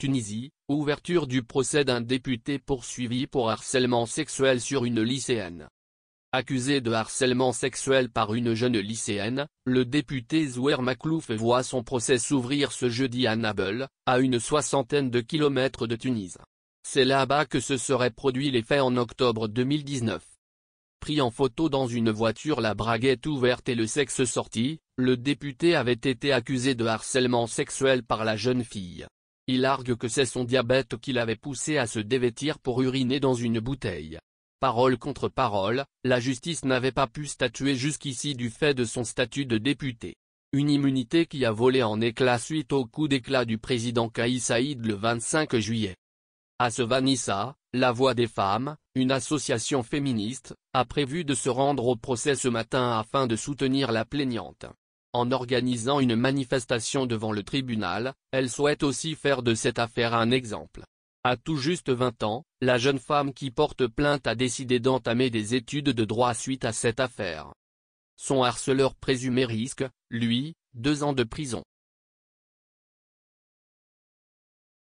Tunisie, ouverture du procès d'un député poursuivi pour harcèlement sexuel sur une lycéenne. Accusé de harcèlement sexuel par une jeune lycéenne, le député Zouer Maklouf voit son procès s'ouvrir ce jeudi à Nabeul, à une soixantaine de kilomètres de Tunis. C'est là-bas que se seraient produits les faits en octobre 2019. Pris en photo dans une voiture la braguette ouverte et le sexe sorti, le député avait été accusé de harcèlement sexuel par la jeune fille. Il argue que c'est son diabète qui l'avait poussé à se dévêtir pour uriner dans une bouteille. Parole contre parole, la justice n'avait pas pu statuer jusqu'ici du fait de son statut de député. Une immunité qui a volé en éclats suite au coup d'éclat du président Kaï Saïd le 25 juillet. À ce Vanissa, la Voix des Femmes, une association féministe, a prévu de se rendre au procès ce matin afin de soutenir la plaignante. En organisant une manifestation devant le tribunal, elle souhaite aussi faire de cette affaire un exemple. À tout juste 20 ans, la jeune femme qui porte plainte a décidé d'entamer des études de droit suite à cette affaire. Son harceleur présumé risque, lui, deux ans de prison.